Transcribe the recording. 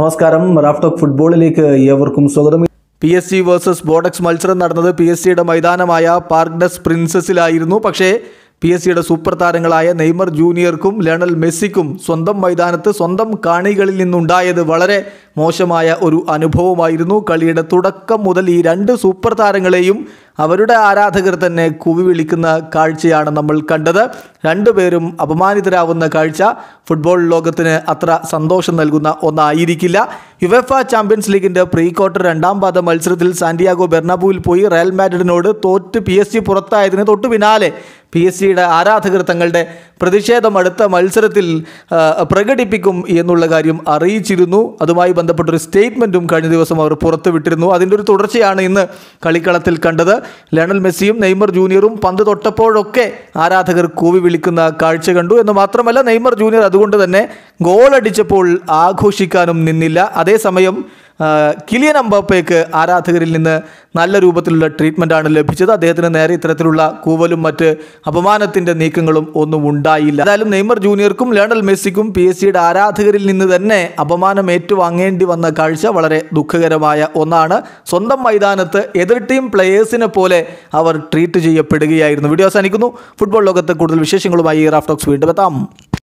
നമസ്കാരം റാഫ്ടോക്ക് ഫുട്ബോളിലേക്ക് ഏവർക്കും സ്വാഗതം P S C versus Bordeaux മത്സരം നടന്നത് പി എസ് സിയുടെ മൈതാനമായ പാർക്ഡസ് പ്രിൻസസിലായിരുന്നു പക്ഷേ പി എസ് സിയുടെ സൂപ്പർ താരങ്ങളായ നെയ്മർ ജൂനിയർക്കും ലണൽ മെസ്സിക്കും സ്വന്തം മൈതാനത്ത് സ്വന്തം കാണികളിൽ നിന്നുണ്ടായത് വളരെ മോശമായ ഒരു അനുഭവമായിരുന്നു കളിയുടെ തുടക്കം മുതൽ ഈ രണ്ട് സൂപ്പർ താരങ്ങളെയും അവരുടെ ആരാധകർ തന്നെ കുവി വിളിക്കുന്ന കാഴ്ചയാണ് നമ്മൾ കണ്ടത് രണ്ടുപേരും അപമാനിതരാവുന്ന കാഴ്ച ഫുട്ബോൾ ലോകത്തിന് അത്ര സന്തോഷം നൽകുന്ന ഒന്നായിരിക്കില്ല യുവഫ ചാമ്പ്യൻസ് ലീഗിൻ്റെ പ്രീ ക്വാർട്ടർ രണ്ടാം പാദ മത്സരത്തിൽ സാന്റിയാഗോ ബെർണാബുവിൽ പോയി റയൽ മാഡ്രിഡിനോട് തോറ്റ് പി എസ് സി പുറത്തായതിന് തൊട്ടു പിന്നാലെ പി എസ് സിയുടെ ആരാധകർ തങ്ങളുടെ പ്രതിഷേധം അടുത്ത മത്സരത്തിൽ പ്രകടിപ്പിക്കും എന്നുള്ള കാര്യം അറിയിച്ചിരുന്നു അതുമായി ബന്ധപ്പെട്ടൊരു സ്റ്റേറ്റ്മെൻറ്റും കഴിഞ്ഞ ദിവസം അവർ പുറത്തുവിട്ടിരുന്നു അതിൻ്റെ ഒരു തുടർച്ചയാണ് ഇന്ന് കളിക്കളത്തിൽ കണ്ടത് ലയണൽ മെസ്സിയും നെയ്മർ ജൂനിയറും പന്ത് തൊട്ടപ്പോഴൊക്കെ ആരാധകർ കൂവി വിളിക്കുന്ന കാഴ്ച കണ്ടു എന്ന് മാത്രമല്ല നെയ്മർ ജൂനിയർ അതുകൊണ്ട് തന്നെ ഗോളടിച്ചപ്പോൾ ആഘോഷിക്കാനും നിന്നില്ല അതേസമയം കിലിയൻ അമ്പാപ്പയ്ക്ക് ആരാധകരിൽ നിന്ന് നല്ല രൂപത്തിലുള്ള ട്രീറ്റ്മെൻറ്റാണ് ലഭിച്ചത് അദ്ദേഹത്തിന് നേരെ ഇത്തരത്തിലുള്ള കൂവലും മറ്റ് അപമാനത്തിൻ്റെ നീക്കങ്ങളും ഒന്നും ഉണ്ടായില്ല എന്തായാലും നെയ്മർ ജൂനിയർക്കും ലയണൽ മെസ്സിക്കും പി എസ് സിയുടെ ആരാധകരിൽ നിന്ന് തന്നെ അപമാനം ഏറ്റുവാങ്ങേണ്ടി വന്ന കാഴ്ച വളരെ ദുഃഖകരമായ ഒന്നാണ് സ്വന്തം മൈതാനത്ത് എതിർ ടീം പ്ലെയേഴ്സിനെ പോലെ അവർ ട്രീറ്റ് ചെയ്യപ്പെടുകയായിരുന്നു വീഡിയോ അവസാനിക്കുന്നു ഫുട്ബോൾ ലോകത്ത് കൂടുതൽ വിശേഷങ്ങളുമായി റാഫ്റ്റോക്സ് വീണ്ടും എത്താം